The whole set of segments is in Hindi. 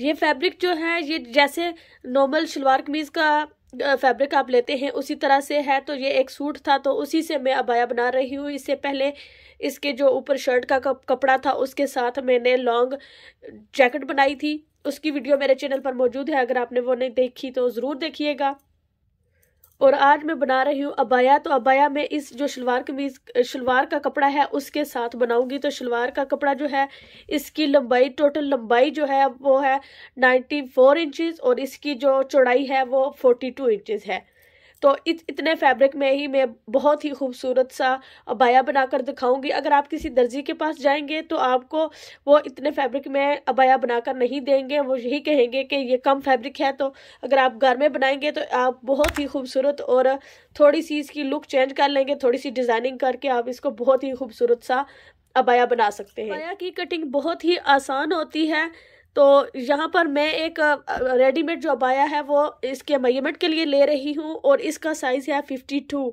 ये फैब्रिक जो है ये जैसे नॉर्मल शलवार कमीज़ का फैब्रिक आप लेते हैं उसी तरह से है तो ये एक सूट था तो उसी से मैं अबाया बना रही हूँ इससे पहले इसके जो ऊपर शर्ट का कपड़ा था उसके साथ मैंने लॉन्ग जैकेट बनाई थी उसकी वीडियो मेरे चैनल पर मौजूद है अगर आपने वो नहीं देखी तो ज़रूर देखिएगा और आज मैं बना रही हूँ अबाया तो अबाया मैं इस जो शलवार कमीज शलवार का कपड़ा है उसके साथ बनाऊंगी तो शलवार का कपड़ा जो है इसकी लंबाई टोटल लंबाई जो है वो है नाइन्टी फोर इंचज़ और इसकी जो चौड़ाई है वो फोर्टी टू इंचज़ है तो इत, इतने फैब्रिक में ही मैं बहुत ही खूबसूरत सा अबाया बनाकर दिखाऊंगी अगर आप किसी दर्जी के पास जाएंगे तो आपको वो इतने फैब्रिक में अबाया बनाकर नहीं देंगे वो यही कहेंगे कि ये कम फैब्रिक है तो अगर आप घर में बनाएंगे तो आप बहुत ही खूबसूरत और थोड़ी सी इसकी लुक चेंज कर लेंगे थोड़ी सी डिज़ाइनिंग करके आप इसको बहुत ही खूबसूरत सा अबाया बना सकते हैं अबाया की कटिंग बहुत ही आसान होती है तो यहाँ पर मैं एक रेडीमेड जो अबाया है वो इसके मयमेंट के लिए ले रही हूँ और इसका साइज़ है फिफ्टी टू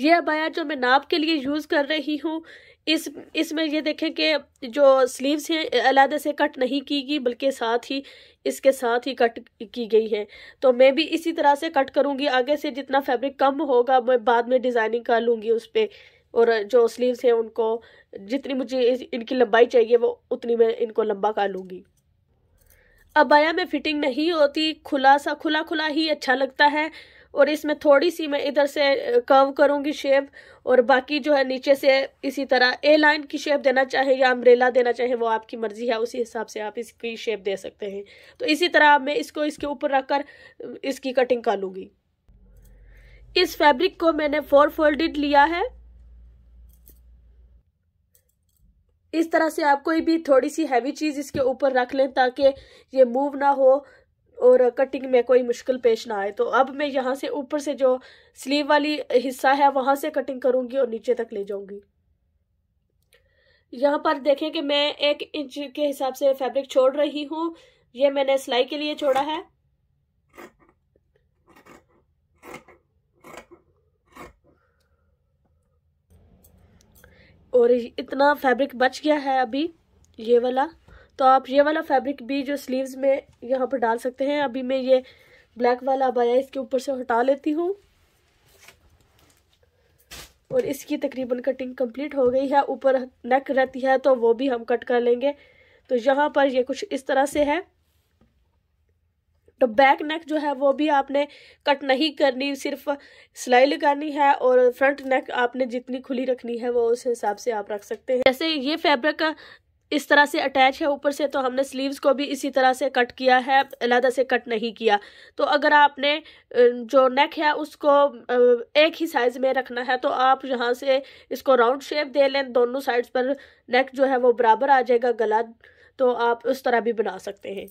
ये अबाया जो मैं नाप के लिए यूज़ कर रही हूँ इस इसमें ये देखें कि जो स्लीव्स हैं अलग से कट नहीं की गई बल्कि साथ ही इसके साथ ही कट की गई है तो मैं भी इसी तरह से कट करूँगी आगे से जितना फैब्रिक कम होगा मैं बाद में डिज़ाइनिंग कर लूँगी उस पर और जो स्लीव्स हैं उनको जितनी मुझे इनकी लंबाई चाहिए वो उतनी मैं इनको लंबा कर लूँगी अबाया में फिटिंग नहीं होती खुला सा खुला खुला ही अच्छा लगता है और इसमें थोड़ी सी मैं इधर से कर्व करूँगी शेप और बाकी जो है नीचे से इसी तरह ए लाइन की शेप देना चाहे या अम्ब्रेला देना चाहे वो आपकी मर्ज़ी है उसी हिसाब से आप इसकी शेप दे सकते हैं तो इसी तरह मैं इसको इसके ऊपर रख कर इसकी कटिंग कर लूँगी इस फैब्रिक को मैंने फोर फोल्डेड लिया है इस तरह से आप कोई भी थोड़ी सी हैवी चीज़ इसके ऊपर रख लें ताकि ये मूव ना हो और कटिंग में कोई मुश्किल पेश ना आए तो अब मैं यहाँ से ऊपर से जो स्लीव वाली हिस्सा है वहाँ से कटिंग करूँगी और नीचे तक ले जाऊँगी यहाँ पर देखें कि मैं एक इंच के हिसाब से फैब्रिक छोड़ रही हूँ ये मैंने सिलाई के लिए छोड़ा है और इतना फैब्रिक बच गया है अभी ये वाला तो आप ये वाला फैब्रिक भी जो स्लीव्स में यहाँ पर डाल सकते हैं अभी मैं ये ब्लैक वाला बाया इसके ऊपर से हटा लेती हूँ और इसकी तकरीबन कटिंग कंप्लीट हो गई है ऊपर नेक रहती है तो वो भी हम कट कर लेंगे तो यहाँ पर ये कुछ इस तरह से है तो बैक नेक जो है वो भी आपने कट नहीं करनी सिर्फ सिलाई लगानी है और फ्रंट नेक आपने जितनी खुली रखनी है वो उस हिसाब से आप रख सकते हैं जैसे ये फैब्रिक इस तरह से अटैच है ऊपर से तो हमने स्लीव्स को भी इसी तरह से कट किया है अलहदा से कट नहीं किया तो अगर आपने जो नेक है उसको एक ही साइज़ में रखना है तो आप यहाँ से इसको राउंड शेप दे लें दोनों साइड्स पर नेक जो है वो बराबर आ जाएगा गला तो आप उस तरह भी बना सकते हैं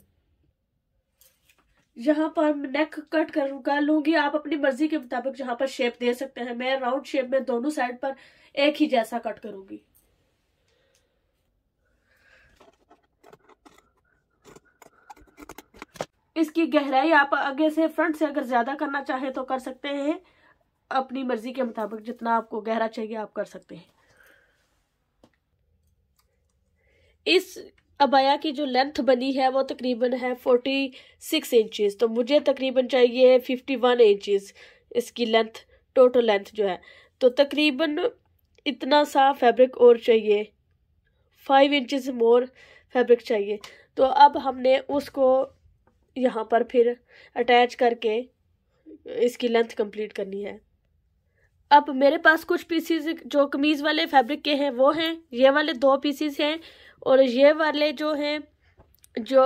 यहाँ पर नेक कट करूंगा लूंगी आप अपनी मर्जी के मुताबिक जहां पर शेप दे सकते हैं मैं राउंड शेप में दोनों साइड पर एक ही जैसा कट करूंगी इसकी गहराई आप आगे से फ्रंट से अगर ज़्यादा करना चाहें तो कर सकते हैं अपनी मर्जी के मुताबिक जितना आपको गहरा चाहिए आप कर सकते हैं इस अबाया की जो लेंथ बनी है वो तकरीबन है फोर्टी सिक्स इंचज़ तो मुझे तकरीबन चाहिए फिफ्टी वन इंचज़ इसकी लेंथ टोटल लेंथ जो है तो तकरीबन इतना सा फैब्रिक और चाहिए फाइव इंचज़ मोर फैब्रिक चाहिए तो अब हमने उसको यहाँ पर फिर अटैच करके इसकी लेंथ कंप्लीट करनी है अब मेरे पास कुछ पीसीज जो कमीज़ वाले फैब्रिक के हैं वो हैं ये वाले दो पीसीज हैं और ये वाले जो हैं जो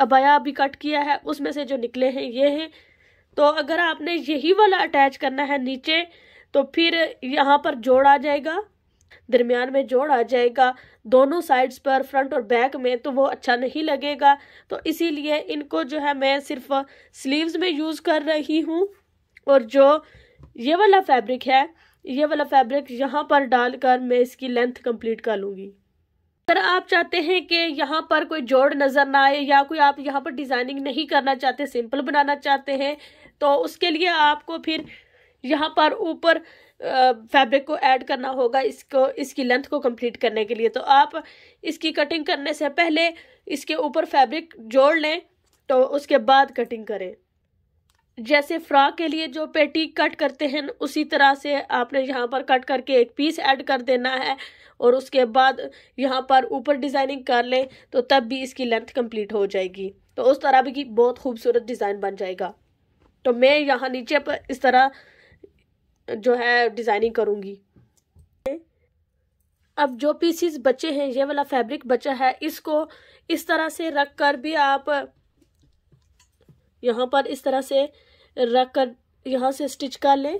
अबाया अभी कट किया है उसमें से जो निकले हैं ये हैं तो अगर आपने यही वाला अटैच करना है नीचे तो फिर यहाँ पर जोड़ आ जाएगा दरमियान में जोड़ आ जाएगा दोनों साइड्स पर फ्रंट और बैक में तो वो अच्छा नहीं लगेगा तो इसीलिए इनको जो है मैं सिर्फ स्लीव्स में यूज़ कर रही हूँ और जो ये वाला फैब्रिक है ये वाला फैब्रिक यहाँ पर डालकर मैं इसकी लेंथ कंप्लीट कर लूँगी अगर आप चाहते हैं कि यहाँ पर कोई जोड़ नज़र ना आए या कोई आप यहाँ पर डिज़ाइनिंग नहीं करना चाहते सिंपल बनाना चाहते हैं तो उसके लिए आपको फिर यहाँ पर ऊपर फैब्रिक को ऐड करना होगा इसको इसकी लेंथ को कंप्लीट करने के लिए तो आप इसकी कटिंग करने से पहले इसके ऊपर फैब्रिक जोड़ लें तो उसके बाद कटिंग करें जैसे फ्रॉक के लिए जो पेटी कट करते हैं उसी तरह से आपने यहाँ पर कट करके एक पीस ऐड कर देना है और उसके बाद यहाँ पर ऊपर डिज़ाइनिंग कर लें तो तब भी इसकी लेंथ कंप्लीट हो जाएगी तो उस तरह भी बहुत खूबसूरत डिज़ाइन बन जाएगा तो मैं यहाँ नीचे पर इस तरह जो है डिज़ाइनिंग करूँगी अब जो पीसीस बचे हैं ये वाला फैब्रिक बचा है इसको इस तरह से रख कर भी आप यहाँ पर इस तरह से रख कर यहाँ से स्टिच कर लें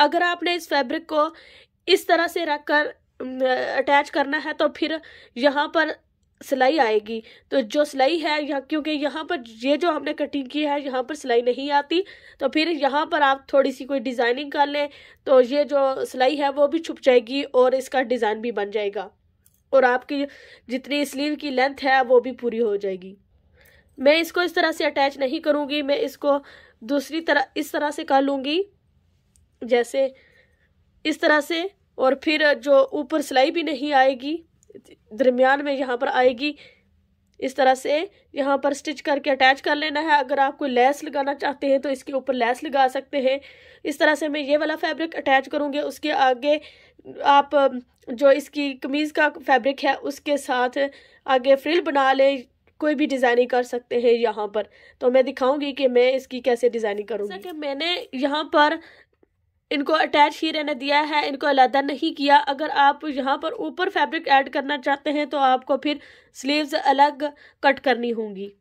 अगर आपने इस फैब्रिक को इस तरह से रख कर अटैच करना है तो फिर यहाँ पर सिलाई आएगी तो जो सिलाई है यहाँ क्योंकि यहाँ पर ये जो हमने कटिंग की है यहाँ पर सिलाई नहीं आती तो फिर यहाँ पर आप थोड़ी सी कोई डिज़ाइनिंग कर लें तो ये जो सिलाई है वो भी छुप जाएगी और इसका डिज़ाइन भी बन जाएगा और आपकी जितनी स्लीव की लेंथ है वो भी पूरी हो जाएगी मैं इसको इस तरह से अटैच नहीं करूँगी मैं इसको दूसरी तरह इस तरह से कर लूँगी जैसे इस तरह से और फिर जो ऊपर सिलाई भी नहीं आएगी दरमियान में यहाँ पर आएगी इस तरह से यहाँ पर स्टिच करके अटैच कर लेना है अगर आप कोई लेस लगाना चाहते हैं तो इसके ऊपर लेस लगा सकते हैं इस तरह से मैं ये वाला फैब्रिक अटैच करूँगी उसके आगे आप जो इसकी कमीज़ का फैब्रिक है उसके साथ आगे फ्रिल बना लें कोई भी डिज़ाइनिंग कर सकते हैं यहाँ पर तो मैं दिखाऊंगी कि मैं इसकी कैसे डिज़ाइनिंग करूँगी कि मैंने यहाँ पर इनको अटैच ही रहने दिया है इनको अलहदा नहीं किया अगर आप यहाँ पर ऊपर फैब्रिक ऐड करना चाहते हैं तो आपको फिर स्लीव्स अलग कट करनी होंगी